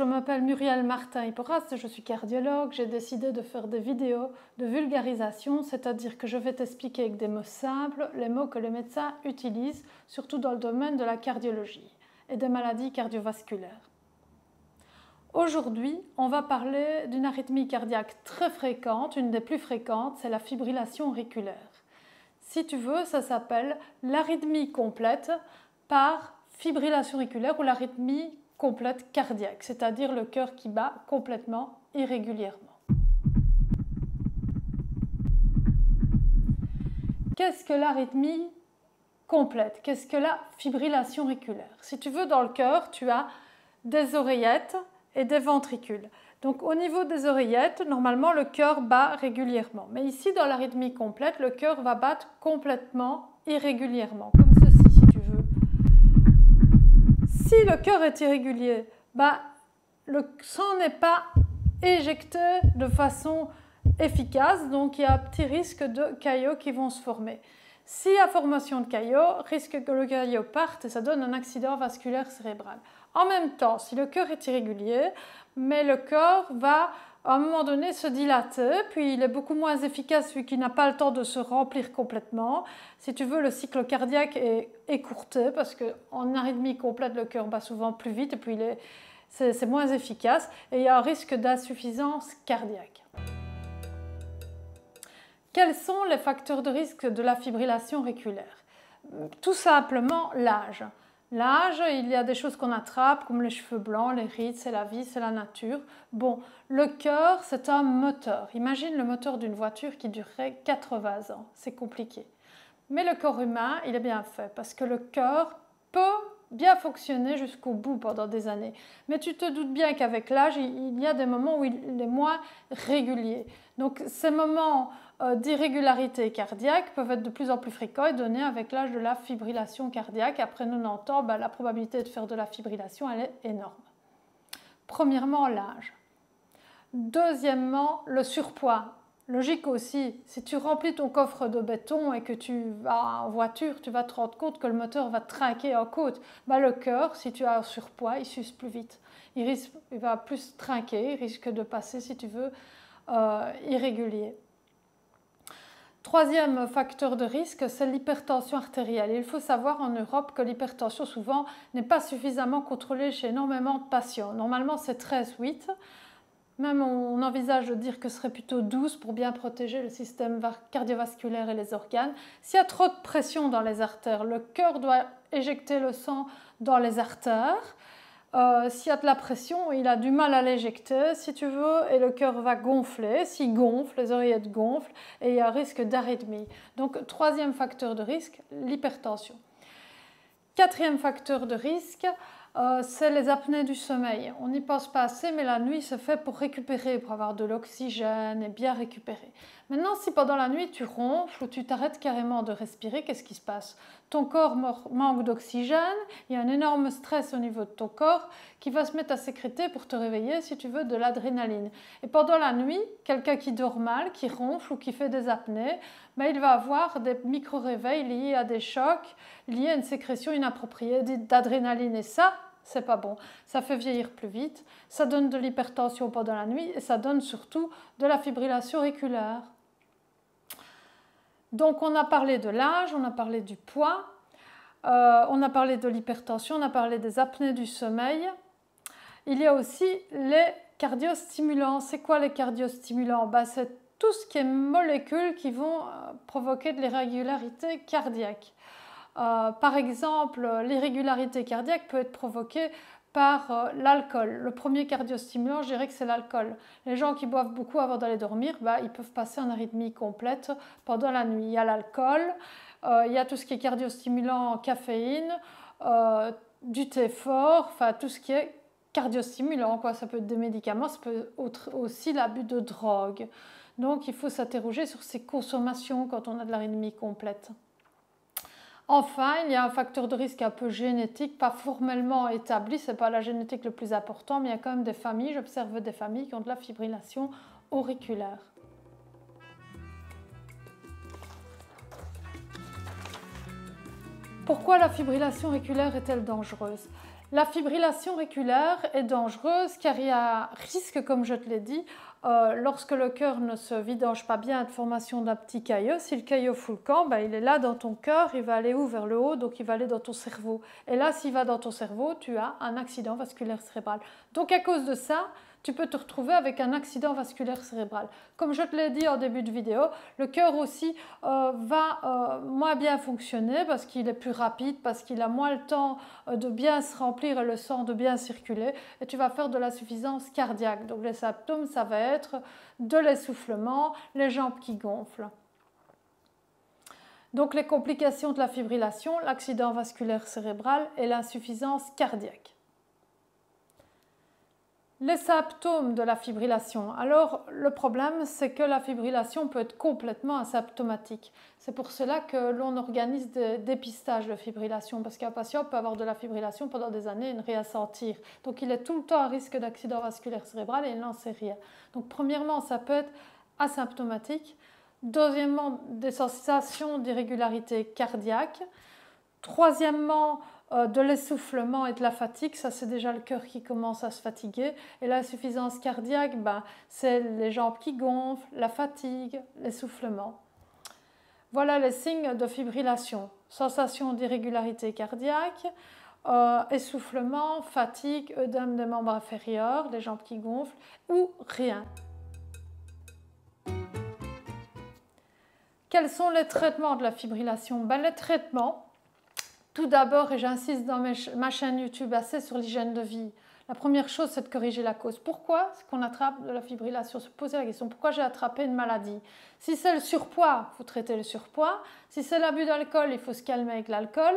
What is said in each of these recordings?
je m'appelle Muriel Martin Hipporas, je suis cardiologue, j'ai décidé de faire des vidéos de vulgarisation, c'est-à-dire que je vais t'expliquer avec des mots simples les mots que les médecins utilisent, surtout dans le domaine de la cardiologie et des maladies cardiovasculaires. Aujourd'hui, on va parler d'une arythmie cardiaque très fréquente, une des plus fréquentes, c'est la fibrillation auriculaire. Si tu veux, ça s'appelle l'arythmie complète par fibrillation auriculaire ou l'arythmie complète cardiaque, c'est-à-dire le cœur qui bat complètement irrégulièrement. Qu'est-ce que l'arythmie complète Qu'est-ce que la fibrillation auriculaire Si tu veux, dans le cœur, tu as des oreillettes et des ventricules. Donc au niveau des oreillettes, normalement le cœur bat régulièrement. Mais ici, dans l'arythmie complète, le cœur va battre complètement irrégulièrement, si le cœur est irrégulier, bah, le sang n'est pas éjecté de façon efficace, donc il y a un petit risque de caillots qui vont se former. Si a formation de caillots, risque que le caillot parte et ça donne un accident vasculaire cérébral. En même temps, si le cœur est irrégulier, mais le corps va à un moment donné se dilate, puis il est beaucoup moins efficace vu qu'il n'a pas le temps de se remplir complètement. Si tu veux, le cycle cardiaque est écourté parce qu'en arythmie complète, le cœur bat souvent plus vite et puis c'est moins efficace et il y a un risque d'insuffisance cardiaque. Quels sont les facteurs de risque de la fibrillation auriculaire Tout simplement l'âge l'âge, il y a des choses qu'on attrape, comme les cheveux blancs, les rides, c'est la vie, c'est la nature. Bon, le cœur, c'est un moteur. Imagine le moteur d'une voiture qui durerait 80 ans. C'est compliqué. Mais le corps humain, il est bien fait, parce que le cœur peut bien fonctionner jusqu'au bout pendant des années. Mais tu te doutes bien qu'avec l'âge, il y a des moments où il est moins régulier. Donc ces moments euh, d'irrégularités cardiaques peuvent être de plus en plus fréquents et donner avec l'âge de la fibrillation cardiaque. Après 90 ans, ben, la probabilité de faire de la fibrillation est énorme. Premièrement, l'âge. Deuxièmement, le surpoids. Logique aussi, si tu remplis ton coffre de béton et que tu vas en voiture, tu vas te rendre compte que le moteur va trinquer en côte. Ben, le cœur, si tu as un surpoids, il suce plus vite. Il, va plus trinquer, il risque de passer, si tu veux, euh, irrégulier. Troisième facteur de risque, c'est l'hypertension artérielle. Il faut savoir en Europe que l'hypertension souvent n'est pas suffisamment contrôlée chez énormément de patients. Normalement, c'est 13-8. Même on envisage de dire que ce serait plutôt 12 pour bien protéger le système cardiovasculaire et les organes. S'il y a trop de pression dans les artères, le cœur doit éjecter le sang dans les artères. Euh, s'il y a de la pression, il a du mal à l'éjecter, si tu veux, et le cœur va gonfler. S'il gonfle, les oreillettes gonflent et il y a risque d'arythmie. Donc, troisième facteur de risque, l'hypertension. Quatrième facteur de risque, euh, c'est les apnées du sommeil. On n'y pense pas assez, mais la nuit se fait pour récupérer, pour avoir de l'oxygène et bien récupérer. Maintenant, si pendant la nuit tu ronfles ou tu t'arrêtes carrément de respirer, qu'est-ce qui se passe ton corps manque d'oxygène, il y a un énorme stress au niveau de ton corps qui va se mettre à sécréter pour te réveiller, si tu veux, de l'adrénaline. Et pendant la nuit, quelqu'un qui dort mal, qui ronfle ou qui fait des apnées, ben, il va avoir des micro-réveils liés à des chocs, liés à une sécrétion inappropriée d'adrénaline. Et ça, c'est pas bon. Ça fait vieillir plus vite, ça donne de l'hypertension pendant la nuit et ça donne surtout de la fibrillation auriculaire. Donc on a parlé de l'âge, on a parlé du poids, euh, on a parlé de l'hypertension, on a parlé des apnées du sommeil. Il y a aussi les cardiostimulants. C'est quoi les cardiostimulants bah, C'est tout ce qui est molécules qui vont euh, provoquer de l'irrégularité cardiaque. Euh, par exemple, l'irrégularité cardiaque peut être provoquée par euh, l'alcool. Le premier cardiostimulant, je dirais que c'est l'alcool. Les gens qui boivent beaucoup avant d'aller dormir, bah, ils peuvent passer en arythmie complète pendant la nuit. Il y a l'alcool, euh, il y a tout ce qui est cardiostimulant, caféine, euh, du thé fort, enfin tout ce qui est cardiostimulant. Quoi. Ça peut être des médicaments, ça peut être aussi l'abus de drogue. Donc il faut s'interroger sur ces consommations quand on a de l'arythmie complète. Enfin, il y a un facteur de risque un peu génétique, pas formellement établi, ce n'est pas la génétique le plus important, mais il y a quand même des familles, j'observe des familles qui ont de la fibrillation auriculaire. Pourquoi la fibrillation auriculaire est-elle dangereuse la fibrillation auriculaire est dangereuse car il y a risque, comme je te l'ai dit, euh, lorsque le cœur ne se vidange pas bien, de formation d'un petit caillot. Si le caillot fout le camp, ben, il est là dans ton cœur, il va aller où Vers le haut, donc il va aller dans ton cerveau. Et là, s'il va dans ton cerveau, tu as un accident vasculaire cérébral. Donc à cause de ça, tu peux te retrouver avec un accident vasculaire cérébral. Comme je te l'ai dit en début de vidéo, le cœur aussi euh, va euh, moins bien fonctionner parce qu'il est plus rapide, parce qu'il a moins le temps euh, de bien se remplir et le sang de bien circuler, et tu vas faire de l'insuffisance cardiaque. Donc les symptômes, ça va être de l'essoufflement, les jambes qui gonflent. Donc les complications de la fibrillation, l'accident vasculaire cérébral et l'insuffisance cardiaque les symptômes de la fibrillation. Alors le problème, c'est que la fibrillation peut être complètement asymptomatique. C'est pour cela que l'on organise des dépistages de fibrillation, parce qu'un patient peut avoir de la fibrillation pendant des années et ne rien sentir. Donc il est tout le temps à risque d'accident vasculaire cérébral et il n'en sait rien. Donc premièrement, ça peut être asymptomatique. Deuxièmement, des sensations d'irrégularité cardiaque. Troisièmement, euh, de l'essoufflement et de la fatigue, ça c'est déjà le cœur qui commence à se fatiguer. Et l'insuffisance cardiaque, ben, c'est les jambes qui gonflent, la fatigue, l'essoufflement. Voilà les signes de fibrillation. Sensation d'irrégularité cardiaque, euh, essoufflement, fatigue, œdème des membres inférieurs, les jambes qui gonflent ou rien. Quels sont les traitements de la fibrillation ben, Les traitements, tout d'abord, et j'insiste dans ma chaîne YouTube assez sur l'hygiène de vie, la première chose, c'est de corriger la cause. Pourquoi est-ce qu'on attrape de la fibrillation Se poser la question, pourquoi j'ai attrapé une maladie Si c'est le surpoids, il faut traiter le surpoids. Si c'est l'abus d'alcool, il faut se calmer avec l'alcool.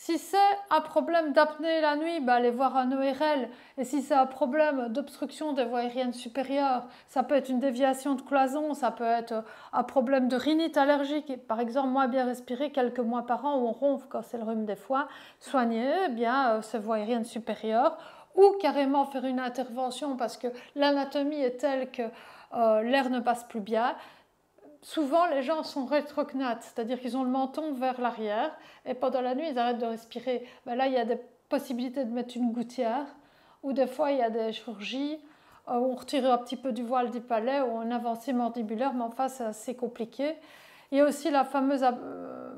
Si c'est un problème d'apnée la nuit, bah, allez voir un ORL. Et si c'est un problème d'obstruction des voies aériennes supérieures, ça peut être une déviation de cloison, ça peut être euh, un problème de rhinite allergique. Par exemple, moins bien respirer quelques mois par an, on ronfle quand c'est le rhume des foies. Soigner eh bien euh, ces voies aériennes supérieures ou carrément faire une intervention parce que l'anatomie est telle que euh, l'air ne passe plus bien souvent, les gens sont rétrognates, c'est-à-dire qu'ils ont le menton vers l'arrière et pendant la nuit, ils arrêtent de respirer. Ben là, il y a des possibilités de mettre une gouttière ou des fois, il y a des chirurgies euh, où on retire un petit peu du voile du palais ou un avancé mandibulaire, mais enfin, c'est assez compliqué. Il y a aussi la fameuse, euh,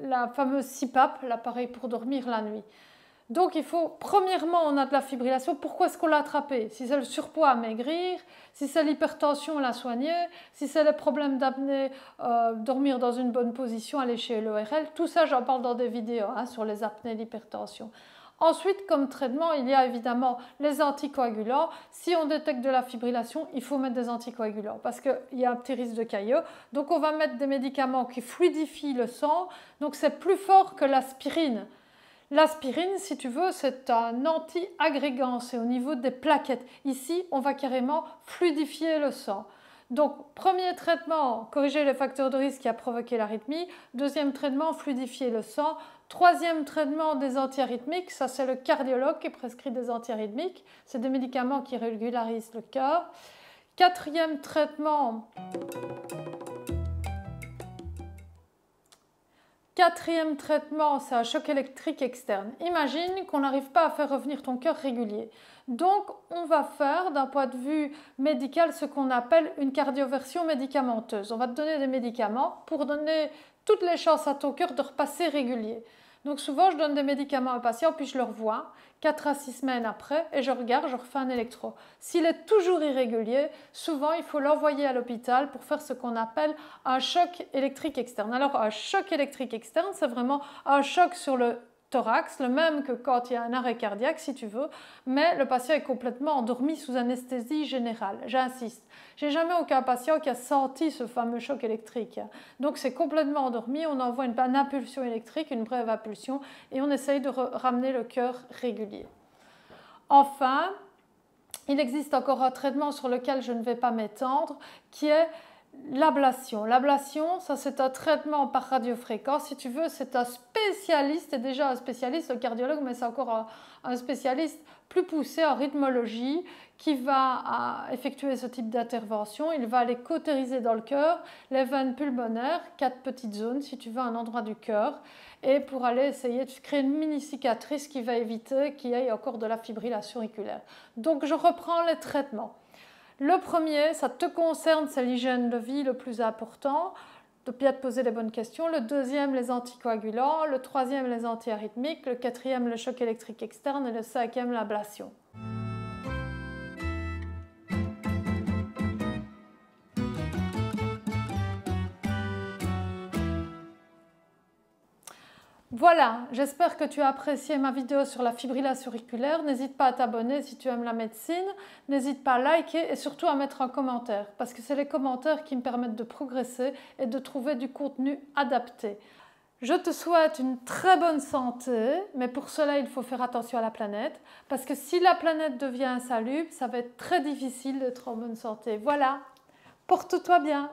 la l'appareil pour dormir la nuit. Donc il faut, premièrement, on a de la fibrillation. Pourquoi est-ce qu'on l'a attrapée Si c'est le surpoids à maigrir, si c'est l'hypertension, la soigner, si c'est les problèmes d'apnée, euh, dormir dans une bonne position, aller chez l'ORL. Tout ça, j'en parle dans des vidéos hein, sur les apnées, et l'hypertension. Ensuite, comme traitement, il y a évidemment les anticoagulants. Si on détecte de la fibrillation, il faut mettre des anticoagulants parce qu'il y a un petit risque de caillot. Donc on va mettre des médicaments qui fluidifient le sang. Donc c'est plus fort que l'aspirine. L'aspirine, si tu veux, c'est un anti-agrégant, c'est au niveau des plaquettes. Ici, on va carrément fluidifier le sang. Donc, premier traitement, corriger les facteurs de risque qui a provoqué l'arythmie. Deuxième traitement, fluidifier le sang. Troisième traitement des antiarythmiques, ça c'est le cardiologue qui prescrit des antiarythmiques. C'est des médicaments qui régularisent le cœur. Quatrième traitement, Quatrième traitement, c'est un choc électrique externe. Imagine qu'on n'arrive pas à faire revenir ton cœur régulier. Donc, on va faire, d'un point de vue médical, ce qu'on appelle une cardioversion médicamenteuse. On va te donner des médicaments pour donner toutes les chances à ton cœur de repasser régulier. Donc souvent, je donne des médicaments à patient, puis je le revois 4 à 6 semaines après, et je regarde, je refais un électro. S'il est toujours irrégulier, souvent, il faut l'envoyer à l'hôpital pour faire ce qu'on appelle un choc électrique externe. Alors, un choc électrique externe, c'est vraiment un choc sur le thorax, le même que quand il y a un arrêt cardiaque, si tu veux, mais le patient est complètement endormi sous anesthésie générale. J'insiste. J'ai jamais aucun patient qui a senti ce fameux choc électrique. Donc c'est complètement endormi, on envoie une, une impulsion électrique, une brève impulsion, et on essaye de ramener le cœur régulier. Enfin, il existe encore un traitement sur lequel je ne vais pas m'étendre, qui est l'ablation. L'ablation, ça c'est un traitement par radiofréquence. Si tu veux, c'est un spécialiste, déjà un spécialiste, un cardiologue, mais c'est encore un, spécialiste plus poussé en rythmologie qui va euh, effectuer ce type d'intervention. Il va aller cautériser dans le cœur les veines pulmonaires, quatre petites zones, si tu veux, un endroit du cœur, et pour aller essayer de créer une mini-cicatrice qui va éviter qu'il y ait encore de la fibrillation auriculaire. Donc je reprends les traitements. Le premier, ça te concerne, c'est l'hygiène de vie le plus important, de bien te poser les bonnes questions. Le deuxième, les anticoagulants. Le troisième, les antiarythmiques. Le quatrième, le choc électrique externe. Et le cinquième, l'ablation. Voilà, j'espère que tu as apprécié ma vidéo sur la fibrillation auriculaire. N'hésite pas à t'abonner si tu aimes la médecine. N'hésite pas à liker et surtout à mettre un commentaire parce que c'est les commentaires qui me permettent de progresser et de trouver du contenu adapté. Je te souhaite une très bonne santé, mais pour cela, il faut faire attention à la planète parce que si la planète devient insalubre, ça va être très difficile d'être en bonne santé. Voilà, porte-toi bien.